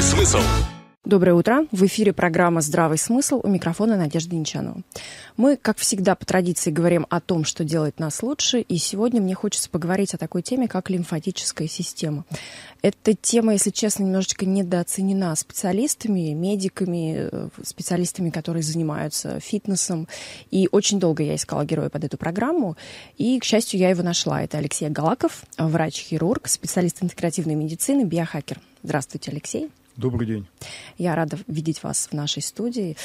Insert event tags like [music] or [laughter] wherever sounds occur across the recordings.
Здравый смысл. Доброе утро. В эфире программа «Здравый смысл» у микрофона Надежды Ничанова. Мы, как всегда, по традиции говорим о том, что делает нас лучше, и сегодня мне хочется поговорить о такой теме, как лимфатическая система. Эта тема, если честно, немножечко недооценена специалистами, медиками, э, специалистами, которые занимаются фитнесом. И очень долго я искала героя под эту программу, и, к счастью, я его нашла. Это Алексей Галаков, врач-хирург, специалист интегративной медицины, биохакер. Здравствуйте, Алексей. Добрый день. Я рада видеть вас в нашей студии.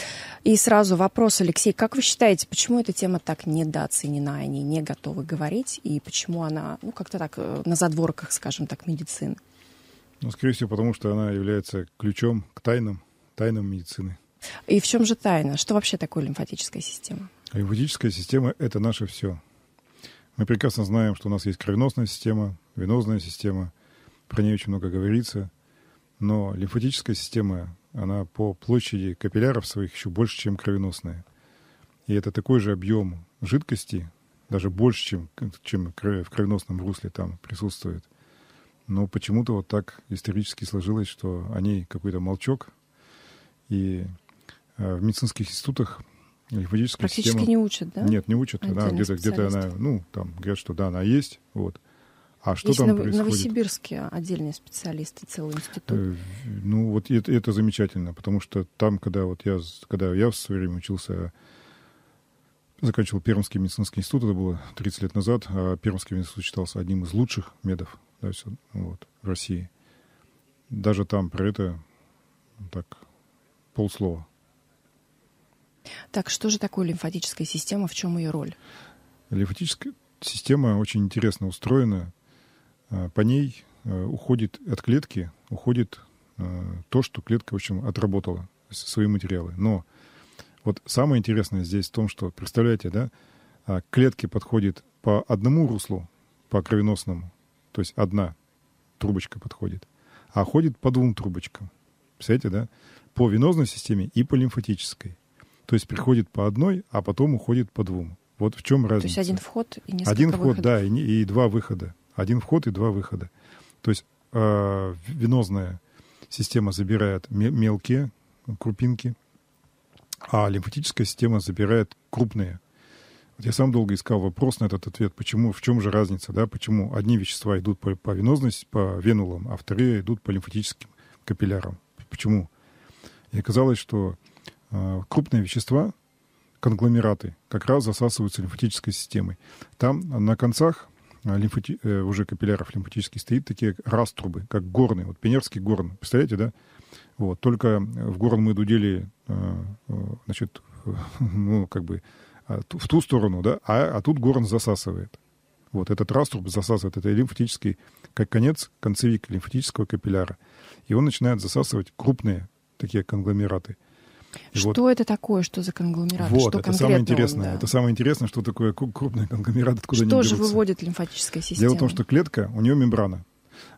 И сразу вопрос, Алексей, как вы считаете, почему эта тема так недооценена, они не готовы говорить, и почему она, ну, как-то так, э, на задворках, скажем так, медицины? Ну, скорее всего, потому что она является ключом к тайнам, тайнам медицины. И в чем же тайна? Что вообще такое лимфатическая система? Лимфатическая система — это наше все. Мы прекрасно знаем, что у нас есть кровеносная система, венозная система, про нее очень много говорится — но лимфатическая система, она по площади капилляров своих еще больше, чем кровеносная. И это такой же объем жидкости, даже больше, чем, чем в кровеносном русле там присутствует. Но почему-то вот так исторически сложилось, что о ней какой-то молчок. И э, в медицинских институтах лимфатическая Практически система... не учат, да? Нет, не учат. да где-то, где-то она, ну, там говорят, что да, она есть, вот. А что Есть там нов- происходит? Новосибирске отдельные специалисты, целый институт. Э, ну, вот это, это замечательно, потому что там, когда вот я, когда я в свое время учился, заканчивал Пермский медицинский институт, это было 30 лет назад, а Пермский институт считался одним из лучших медов да, все, вот, в России. Даже там про это так полслова. Так, что же такое лимфатическая система, в чем ее роль? Лимфатическая система очень интересно устроена. Э, по ней э, уходит от клетки, уходит э, то, что клетка, в общем, отработала свои материалы. Но вот самое интересное здесь в том, что, представляете, да, а, к клетке подходит по одному руслу, по кровеносному, то есть одна трубочка подходит, а ходит по двум трубочкам. Представляете, да? По венозной системе и по лимфатической. То есть приходит по одной, а потом уходит по двум. Вот в чем разница. То есть один вход и несколько Один вход, выходов. да, и, и два выхода. Один вход и два выхода. То есть э, венозная система забирает мелкие крупинки, а лимфатическая система забирает крупные. Вот я сам долго искал вопрос на этот ответ, почему, в чем же разница, да, почему одни вещества идут по, по венозности, по венулам, а вторые идут по лимфатическим капиллярам. Почему? И оказалось, что э, крупные вещества, конгломераты, как раз засасываются лимфатической системой. Там на концах Э, лимфоти... Э, уже капилляров лимфатических стоит такие раструбы, как горный Вот Пенерский горн, представляете, да? Вот, только э, в горн мы дудели, значит, [laughs] ну, как бы а, в ту сторону, да, а, а тут горн засасывает. Вот этот раструб засасывает, это лимфатический, как конец, концевик лимфатического капилляра. И он начинает засасывать крупные такие конгломераты что вот... это такое, что за конгломерат? Вот, что это самое интересное. Он, да. Это самое интересное, что такое крупный конгломерат, откуда что они берутся. Что же выводит лимфатическая система? Дело в том, что клетка, у нее мембрана.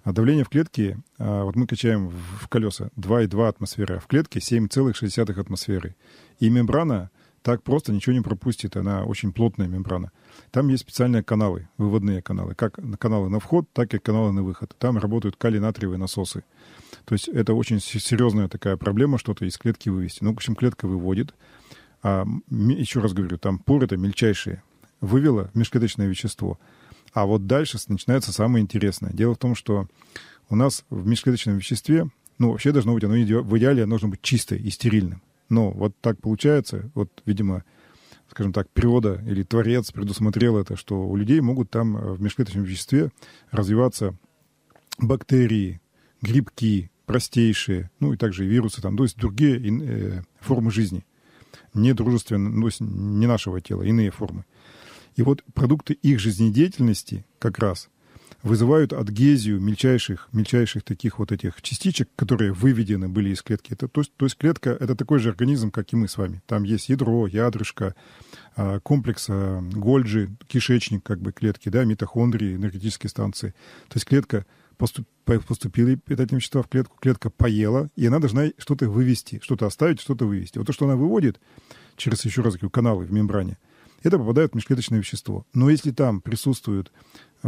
А давление в клетке, а, вот мы качаем в колеса 2,2 атмосферы, а в клетке 7,6 атмосферы. И мембрана так просто ничего не пропустит, она очень плотная мембрана. Там есть специальные каналы, выводные каналы, как каналы на вход, так и каналы на выход. Там работают калинатриевые насосы. То есть это очень серьезная такая проблема, что-то из клетки вывести. Ну, в общем, клетка выводит. А, еще раз говорю, там поры это мельчайшие. Вывела межклеточное вещество. А вот дальше начинается самое интересное. Дело в том, что у нас в межклеточном веществе, ну, вообще должно быть, оно в идеале должно быть чистое и стерильным. Но ну, вот так получается, вот, видимо, скажем так, природа или творец предусмотрел это, что у людей могут там э, в межклеточном веществе развиваться бактерии, грибки, простейшие, ну и также и вирусы, там, то есть другие э, формы жизни, не дружественные, ну, не нашего тела, иные формы. И вот продукты их жизнедеятельности как раз вызывают адгезию мельчайших, мельчайших таких вот этих частичек, которые выведены были из клетки. Это, то, есть, то есть клетка — это такой же организм, как и мы с вами. Там есть ядро, ядрышко, а, комплекс а, Гольджи, кишечник как бы клетки, да, митохондрии, энергетические станции. То есть клетка поступ, поступили питательные вещества в клетку, клетка поела, и она должна что-то вывести, что-то оставить, что-то вывести. Вот то, что она выводит через, еще раз говорю, каналы в мембране, это попадает в межклеточное вещество. Но если там присутствуют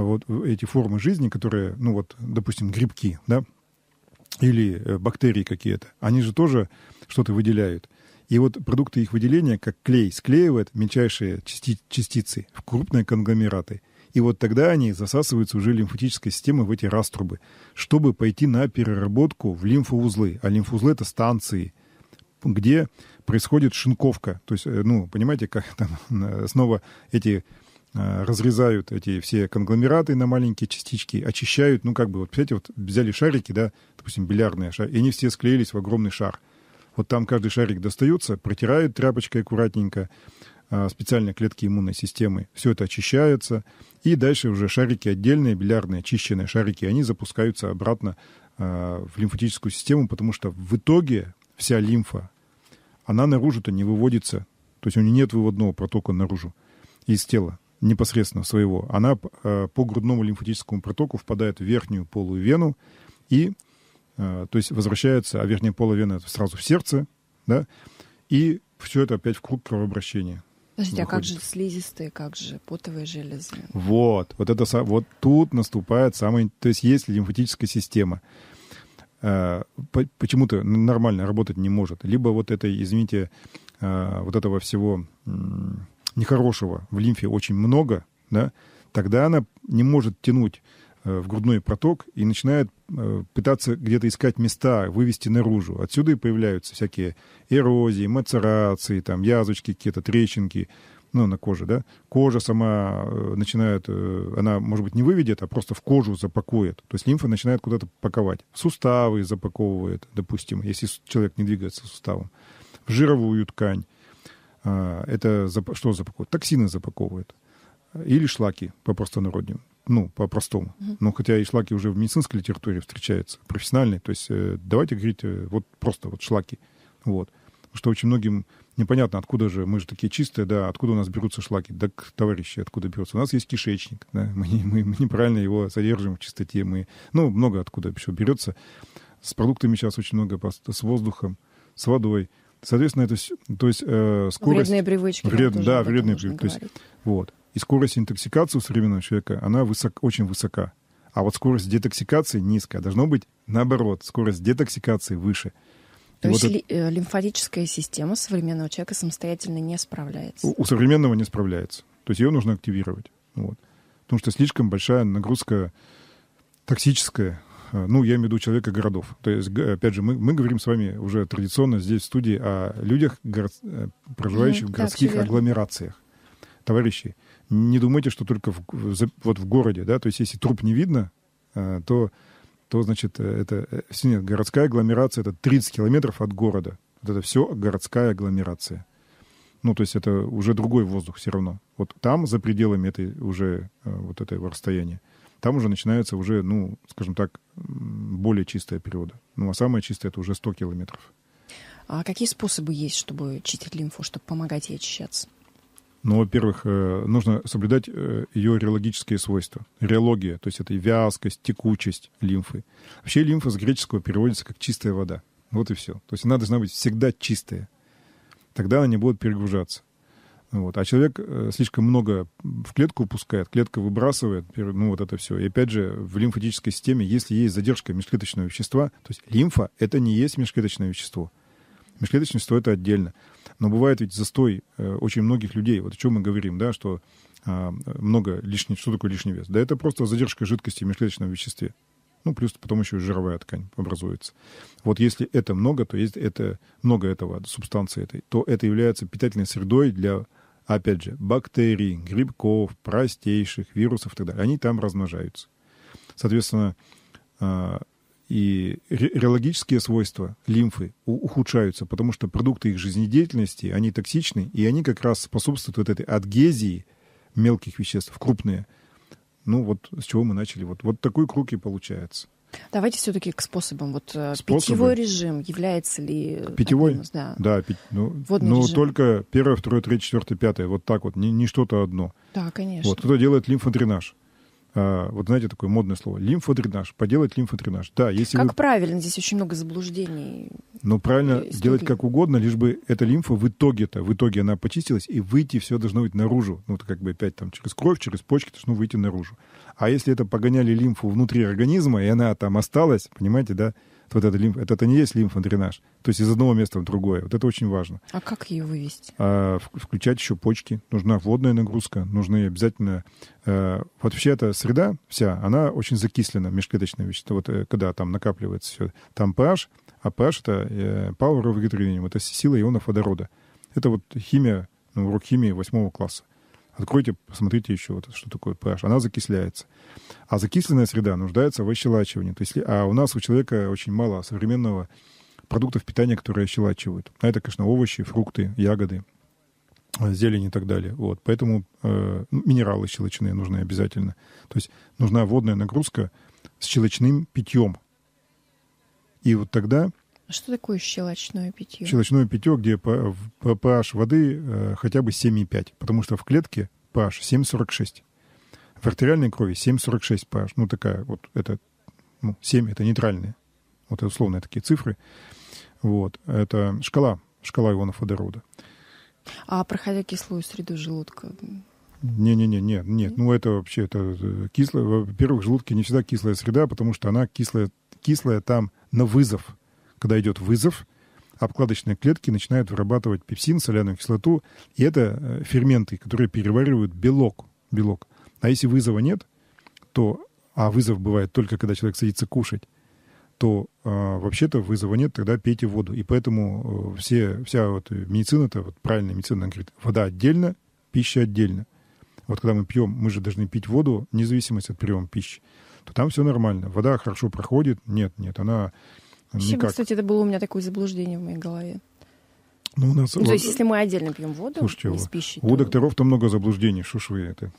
вот эти формы жизни, которые, ну вот, допустим, грибки, да, или э, бактерии какие-то, они же тоже что-то выделяют. И вот продукты их выделения, как клей, склеивают мельчайшие части частицы в крупные конгломераты. И вот тогда они засасываются уже лимфатической системой в эти раструбы, чтобы пойти на переработку в лимфоузлы. А лимфоузлы — это станции, где происходит шинковка. То есть, э, ну, понимаете, как там [laughs] э, снова эти Э, разрезают эти все конгломераты на маленькие частички, очищают, ну как бы, вот, представляете, вот взяли шарики, да, допустим, бильярдные шарики, и они все склеились в огромный шар. Вот там каждый шарик достается, протирают тряпочкой аккуратненько, э, специальные клетки иммунной системы, все это очищается, и дальше уже шарики отдельные, бильярдные, очищенные шарики, они запускаются обратно э, в лимфатическую систему, потому что в итоге вся лимфа, она наружу-то не выводится, то есть у нее нет выводного протока наружу из тела непосредственно своего, она э, по грудному лимфатическому протоку впадает в верхнюю полую вену и, э, то есть, возвращается, а верхняя полая вена — это сразу в сердце, да, и все это опять в круг кровообращения. Подождите, а как же слизистые, как же потовые железы? Вот, вот это вот тут наступает самое, то есть есть лимфатическая система, э, почему-то нормально работать не может, либо вот этой, извините, вот этого всего нехорошего в лимфе очень много, да, тогда она не может тянуть э, в грудной проток и начинает э, пытаться где-то искать места, вывести наружу. Отсюда и появляются всякие эрозии, мацерации, там, язвочки какие-то, трещинки ну, на коже, да. Кожа сама э, начинает, она, может быть, не выведет, а просто в кожу запакует. То есть лимфа начинает куда-то паковать. суставы запаковывает, допустим, если человек не двигается суставом. В жировую ткань а, это что запаковывают? Токсины запаковывают. Или шлаки по-простонародному. Ну, по-простому. Mm-hmm. Но ну, хотя и шлаки уже в медицинской литературе встречаются, профессиональные. То есть э, давайте говорить э, вот просто вот шлаки. Вот. Потому что очень многим непонятно, откуда же, мы же такие чистые, да, откуда у нас берутся шлаки? Да, товарищи, откуда берутся? У нас есть кишечник, да, [laughs] мы, мы, мы неправильно его содержим в чистоте, мы, ну, много откуда еще берется. С продуктами сейчас очень много, с воздухом, с водой. Соответственно, это, то есть э, скорость... Вредные привычки. Вред, да, вредные привычки. То есть, вот. И скорость интоксикации у современного человека, она высок, очень высока. А вот скорость детоксикации низкая. Должно быть наоборот, скорость детоксикации выше. То и есть вот ли, это... лимфатическая система современного человека самостоятельно не справляется? У, у современного не справляется. То есть ее нужно активировать. Вот. Потому что слишком большая нагрузка токсическая Э, ну, я имею в виду человека городов. То есть, опять же, мы, мы говорим с вами уже традиционно здесь в студии о людях, город, э, проживающих mm-hmm, в ну, городских так, агломерациях. Товарищи, не думайте, что только в, вот в городе, да, то есть если труп не видно, э, то, то значит, это... Нет, городская агломерация — это 30 километров от города. Вот это все городская агломерация. Ну, то есть это уже другой воздух все равно. Вот там, за пределами этой уже вот этого расстояния там уже начинается уже, ну, скажем так, более чистая природа. Ну, а самое чистое это уже 100 километров. А какие способы есть, чтобы чистить лимфу, чтобы помогать ей очищаться? Ну, во-первых, э, нужно соблюдать э, ее реологические свойства. Реология, то есть это вязкость, текучесть лимфы. Вообще лимфа с греческого переводится как чистая вода. Вот и все. То есть она должна быть всегда чистая. Тогда она не будет перегружаться. Вот. А человек э, слишком много в клетку пускает, клетка выбрасывает, ну вот это все. И опять же, в лимфатической системе, если есть задержка межклеточного вещества, то есть лимфа — это не есть межклеточное вещество. Межклеточное вещество — это отдельно. Но бывает ведь застой э, очень многих людей. Вот о чем мы говорим, да, что а, много лишний, что такое лишний вес? Да это просто задержка жидкости в межклеточном веществе. Ну, плюс потом еще и жировая ткань образуется. Вот если это много, то есть это много этого, субстанции этой, то это является питательной средой для опять же, бактерий, грибков, простейших, вирусов и так далее, они там размножаются. Соответственно, а, и реологические свойства лимфы ухудшаются, потому что продукты их жизнедеятельности, они токсичны, и они как раз способствуют вот этой адгезии мелких веществ в крупные ну вот с чего мы начали, вот, вот такой круг и получается. Давайте все-таки к способам. Вот э, Способы. питьевой режим является ли... Питьевой? Одним, да, да пить, ну, Водный но ну, режим. только первое, второе, третье, четвертое, пятое. Вот так вот, не, не что-то одно. Да, конечно. Вот кто делает лимфодренаж. А, вот знаете, такое модное слово, лимфодренаж, поделать лимфодренаж. Да, если как вы... правильно? Здесь очень много заблуждений. Но ну, правильно и, делать как угодно, лишь бы эта лимфа в итоге-то, в итоге она почистилась, и выйти все должно быть наружу. Ну, вот как бы опять там через кровь, через почки должно выйти наружу. А если это погоняли лимфу внутри организма, и она там осталась, понимаете, да, вот это, лимф, это, это не есть лимфодренаж. То есть из одного места в другое. Вот это очень важно. А как ее вывести? А, включать еще почки. Нужна водная нагрузка, нужны обязательно... А, вообще эта среда вся, она очень закислена, межклеточная вещество. Вот э, когда там накапливается все. Там pH, а pH — это э, power of retraining, это сила ионов водорода. Это вот химия, ну, урок химии восьмого класса. Откройте, посмотрите еще, вот, что такое pH. Она закисляется. А закисленная среда нуждается в ощелачивании. То есть, а у нас у человека очень мало современного продуктов питания, которые ощелачивают. А это, конечно, овощи, фрукты, ягоды, зелень и так далее. Вот. Поэтому э, ну, минералы щелочные нужны обязательно. То есть нужна водная нагрузка с щелочным питьем. И вот тогда что такое щелочное питье? Щелочное питье, где pH воды э, хотя бы 7,5, потому что в клетке pH 7,46. В артериальной крови 7,46 pH. Ну, такая вот, это, ну, 7 — это нейтральные. Вот это условные такие цифры. Вот, это шкала, шкала ионов водорода. А проходя кислую среду желудка, не-не-не, нет, нет. Ну, это вообще это э, кислая. Во-первых, в желудке не всегда кислая среда, потому что она кислая, кислая там на вызов когда идет вызов, обкладочные клетки начинают вырабатывать пепсин, соляную кислоту, и это э, ферменты, которые переваривают белок. белок. А если вызова нет, то, а вызов бывает только когда человек садится кушать, то э, вообще-то вызова нет, тогда пейте воду. И поэтому э, все, вся вот медицина, это вот правильная медицина, она говорит, вода отдельно, пища отдельно. Вот когда мы пьем, мы же должны пить воду, вне зависимости от приема пищи, то там все нормально. Вода хорошо проходит, нет, нет, она Вообще, никак. кстати, это было у меня такое заблуждение в моей голове. Ну, у нас... Ну, то есть, если мы отдельно пьем воду, Слушайте, не с у то... докторов-то много заблуждений, шушвы это.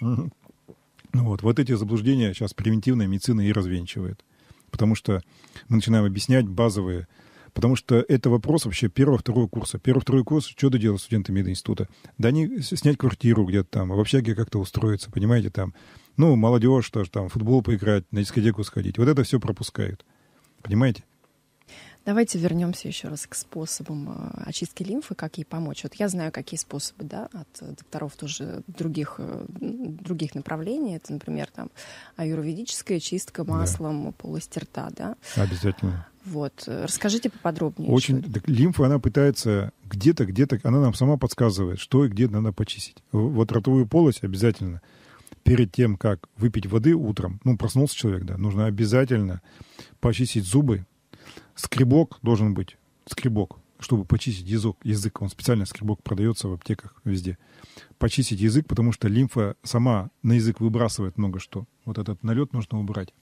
Ну вот, вот эти заблуждения сейчас превентивная медицина и развенчивает. Потому что мы начинаем объяснять базовые Потому что это вопрос вообще первого-второго курса. Первый-второй курс, что ты делал студенты мединститута? Да они снять квартиру где-то там, в общаге как-то устроиться, понимаете, там. Ну, молодежь, тоже там, футбол поиграть, на дискотеку сходить. Вот это все пропускают. Понимаете? Давайте вернемся еще раз к способам э, очистки лимфы, как ей помочь. Вот я знаю, какие способы, да, от э, докторов тоже других, э, других направлений. Это, например, там аюрведическая чистка маслом да. полости рта, да? Обязательно. Вот. Расскажите поподробнее. Очень. Так, лимфа, она пытается где-то, где-то, она нам сама подсказывает, что и где надо почистить. Вот ротовую полость обязательно перед тем, как выпить воды утром, ну, проснулся человек, да, нужно обязательно почистить зубы. Скребок должен быть, скребок, чтобы почистить язык, язык. Он специально, скребок, продается в аптеках везде. Почистить язык, потому что лимфа сама на язык выбрасывает много что. Вот этот налет нужно убрать.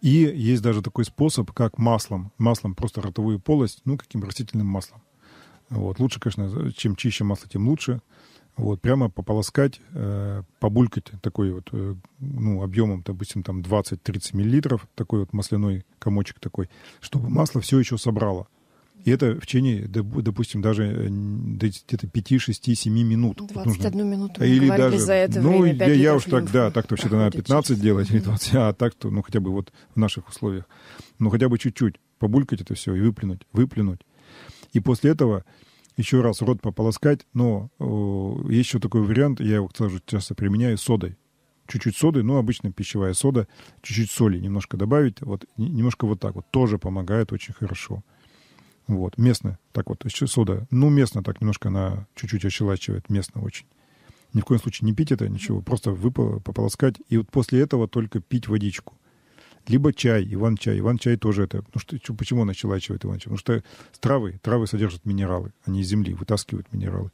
И есть даже такой способ, как маслом. Маслом просто ротовую полость, ну, каким растительным маслом. Вот. Лучше, конечно, чем чище масло, тем лучше. Вот, прямо пополоскать, э, побулькать такой вот, э, ну, объемом, допустим, там 20-30 миллилитров, такой вот масляной комочек такой, чтобы масло все еще собрало. И это в течение, допустим, даже э, где-то 5, 6, 7 минут. 21 нужно. минуту или даже, за это Ну, время, я, я уж так, да, так-то вообще-то надо 15 чуть делать, а или 20, а так-то, ну, хотя бы вот в наших условиях. Ну, хотя бы чуть-чуть побулькать это все и выплюнуть, выплюнуть. И после этого еще раз рот пополоскать, но э, есть еще такой вариант, я его тоже часто применяю, содой. Чуть-чуть соды, ну, обычно пищевая сода, чуть-чуть соли немножко добавить, вот, немножко вот так вот, тоже помогает очень хорошо. Вот, местно, так вот, еще сода, ну, местно так немножко она чуть-чуть ощелачивает, местно очень. Ни в коем случае не пить это, ничего, просто выпало, пополоскать, и вот после этого только пить водичку. Либо чай, Иван-чай. Иван-чай тоже это... Ну, что, почему он Иван-чай? Потому что травы, травы содержат минералы. Они из земли вытаскивают минералы.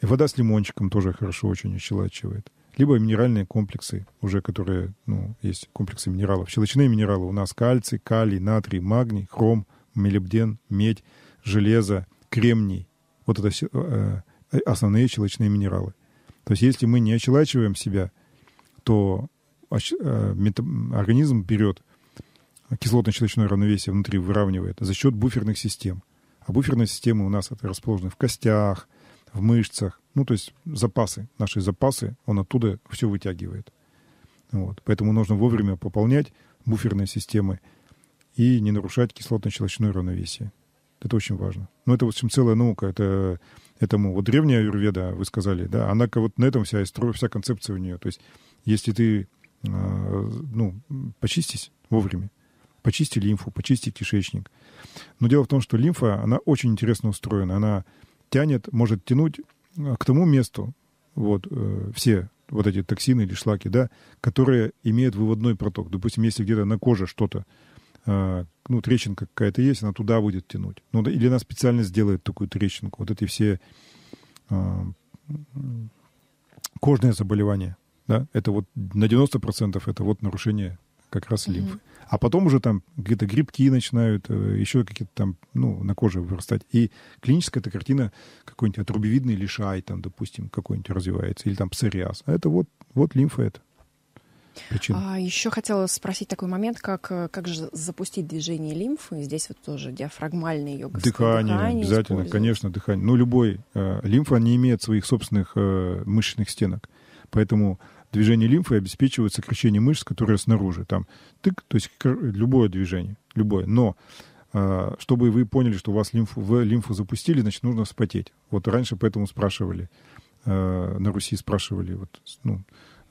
И вода с лимончиком тоже хорошо очень очелачивает. Либо минеральные комплексы, уже которые, ну, есть комплексы минералов. Щелочные минералы у нас кальций, калий, натрий, магний, хром, молибден, медь, железо, кремний. Вот это э, э, основные щелочные минералы. То есть если мы не очелачиваем себя, то Э, организм берет кислотно-щелочное равновесие внутри, выравнивает за счет буферных систем. А буферные системы у нас это расположены в костях, в мышцах. Ну, то есть запасы, наши запасы, он оттуда все вытягивает. Вот. Поэтому нужно вовремя пополнять буферные системы и не нарушать кислотно-щелочное равновесие. Это очень важно. Но ну, это, в общем, целая наука. Это этому вот древняя аюрведа, вы сказали, да, она вот на этом вся, вся концепция у нее. То есть если ты ну, почистись вовремя. Почисти лимфу, почисти кишечник. Но дело в том, что лимфа, она очень интересно устроена. Она тянет, может тянуть э, к тому месту, вот, э, все вот эти токсины или шлаки, да, которые имеют выводной проток. Допустим, если где-то на коже что-то, э, ну, трещинка какая-то есть, она туда будет тянуть. Ну, или она специально сделает такую трещинку. Вот эти все кожные заболевания, да, это вот на 90% это вот нарушение как раз лимфы. Mm-hmm. А потом уже там где то грибки начинают, э, еще какие-то там, ну, на коже вырастать. И клиническая эта картина какой-нибудь отрубевидный лишай, там, допустим, какой-нибудь развивается, или там псориаз. А это вот, вот лимфа это. Причина. А еще хотела спросить такой момент, как, э, как же запустить движение лимфы? Здесь вот тоже диафрагмальное йога. Дыхание, дыхание обязательно, конечно, дыхание. Ну, любой э, лимфа не имеет своих собственных э, мышечных стенок. Поэтому Движение лимфы обеспечивает сокращение мышц, которые снаружи. Там тык, то есть любое движение, любое. Но а, чтобы вы поняли, что у вас лимфу, в лимфу запустили, значит, нужно вспотеть. Вот раньше поэтому спрашивали, а, на Руси спрашивали, вот, ну,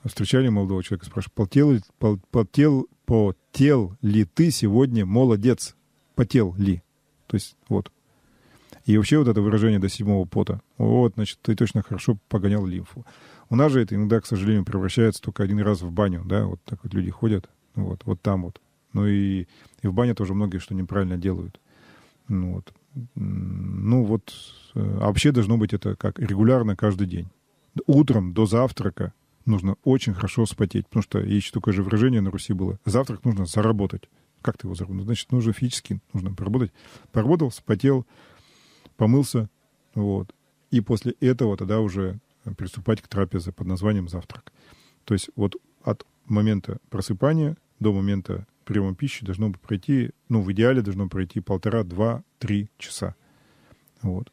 встречали молодого человека, спрашивали, потел, пол, потел, потел ли ты сегодня молодец? Потел ли? То есть вот. И вообще вот это выражение до седьмого пота. Вот, значит, ты точно хорошо погонял лимфу. У нас же это иногда, к сожалению, превращается только один раз в баню, да, вот так вот люди ходят, ну вот, вот там вот. Ну и, и в бане тоже многие что неправильно делают. Ну вот. Ну вот, э, а вообще должно быть это как регулярно каждый день. Утром до завтрака нужно очень хорошо спотеть, потому что есть такое же выражение на Руси было. Завтрак нужно заработать. Как ты его заработал? Ну, значит, нужно физически нужно поработать. Поработал, спотел, помылся, вот. И после этого тогда уже приступать к трапезе под названием завтрак. То есть вот от момента просыпания до момента приема пищи должно пройти, ну, в идеале должно пройти полтора, два, три часа. Вот.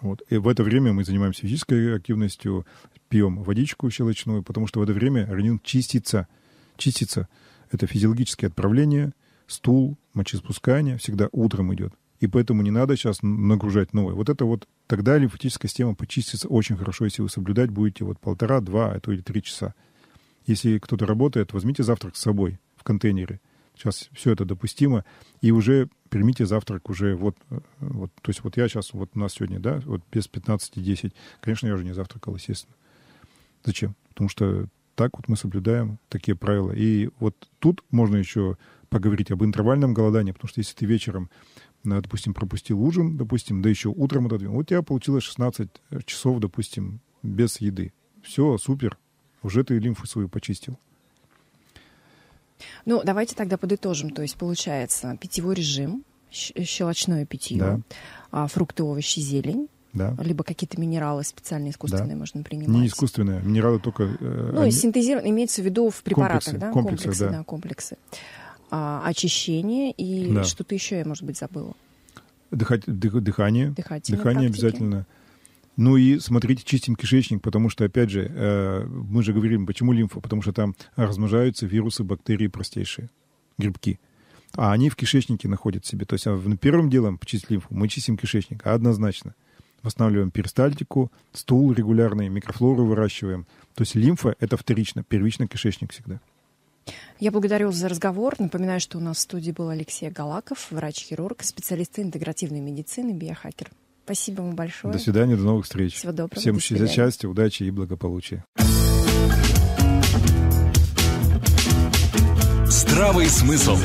Вот. И в это время мы занимаемся физической активностью, пьем водичку щелочную, потому что в это время организм чистится. Чистится. Это физиологические отправления, стул, мочеспускание всегда утром идет. И поэтому не надо сейчас нагружать новое. Вот это вот тогда лимфатическая система почистится очень хорошо, если вы соблюдать будете вот полтора, два, а то или три часа. Если кто-то работает, возьмите завтрак с собой в контейнере. Сейчас все это допустимо. И уже примите завтрак уже вот, вот. То есть вот я сейчас, вот у нас сегодня, да, вот без 15-10. Конечно, я уже не завтракал, естественно. Зачем? Потому что так вот мы соблюдаем такие правила. И вот тут можно еще поговорить об интервальном голодании, потому что если ты вечером допустим, пропустил ужин, допустим, да еще утром отодвинул. Вот у тебя получилось 16 э, часов, допустим, без еды. Все, супер, уже ты лимфу свою почистил. Ну, давайте тогда подытожим. То есть, получается, питьевой режим, э, щелочное питье, да. А, фрукты, овощи, зелень, да. Либо какие-то минералы специальные, искусственные да. можно принимать. Не искусственные, минералы только... Э, ну, они... синтезированные, имеется в виду в препаратах, комплексы, да? Комплексы, комплексы да. да, комплексы а, очищение и да. что-то еще я, может быть, забыла. Дыхать, дых, дыхание. Дыхательные дыхание практики. обязательно. Ну и смотрите, чистим кишечник, потому что, опять же, э, мы же говорим, почему лимфа? Потому что там размножаются вирусы, бактерии простейшие, грибки. А они в кишечнике находят себе. То есть а, первым делом почистить лимфу мы чистим кишечник, однозначно. Восстанавливаем перистальтику, стул регулярный, микрофлору выращиваем. То есть лимфа — это вторично, первично кишечник всегда. Я благодарю за разговор. Напоминаю, что у нас в студии был Алексей Галаков, врач-хирург, специалист интегративной медицины, биохакер. Спасибо вам большое. До свидания, до новых встреч. Всего доброго. Всем до свидания. счастья, удачи и благополучия. Здравый смысл.